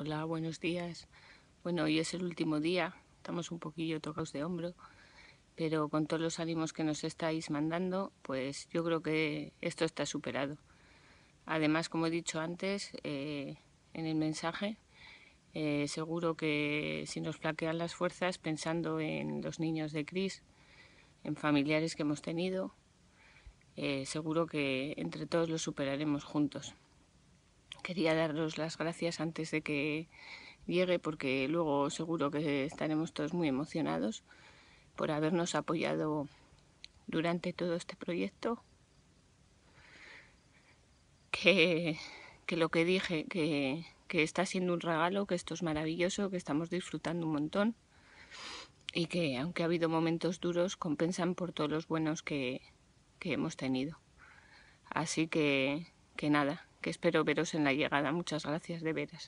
Hola, buenos días. Bueno, hoy es el último día, estamos un poquillo tocados de hombro, pero con todos los ánimos que nos estáis mandando, pues yo creo que esto está superado. Además, como he dicho antes eh, en el mensaje, eh, seguro que si nos flaquean las fuerzas, pensando en los niños de Cris, en familiares que hemos tenido, eh, seguro que entre todos lo superaremos juntos quería daros las gracias antes de que llegue porque luego seguro que estaremos todos muy emocionados por habernos apoyado durante todo este proyecto. Que, que lo que dije, que, que está siendo un regalo, que esto es maravilloso, que estamos disfrutando un montón y que aunque ha habido momentos duros, compensan por todos los buenos que, que hemos tenido. Así que, que nada, que espero veros en la llegada. Muchas gracias, de veras.